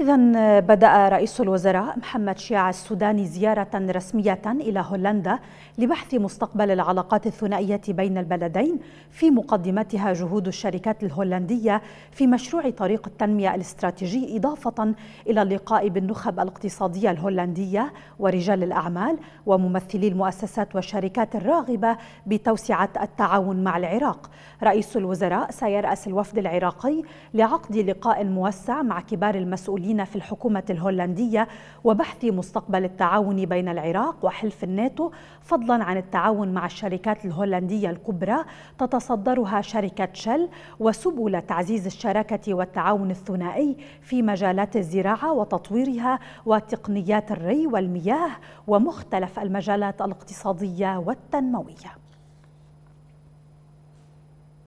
إذا آه، بدأ رئيس الوزراء محمد شيع السوداني زيارة رسمية إلى هولندا لبحث مستقبل العلاقات الثنائية بين البلدين في مقدمتها جهود الشركات الهولندية في مشروع طريق التنمية الاستراتيجي إضافة إلى اللقاء بالنخب الاقتصادية الهولندية ورجال الأعمال وممثلي المؤسسات والشركات الراغبة بتوسعة التعاون مع العراق رئيس الوزراء سيرأس الوفد العراقي لعقد لقاء موسع مع كبار المسؤولين المسؤولين في الحكومة الهولندية وبحث مستقبل التعاون بين العراق وحلف الناتو فضلا عن التعاون مع الشركات الهولندية الكبرى تتصدرها شركة شل وسبل تعزيز الشراكة والتعاون الثنائي في مجالات الزراعة وتطويرها وتقنيات الري والمياه ومختلف المجالات الاقتصادية والتنموية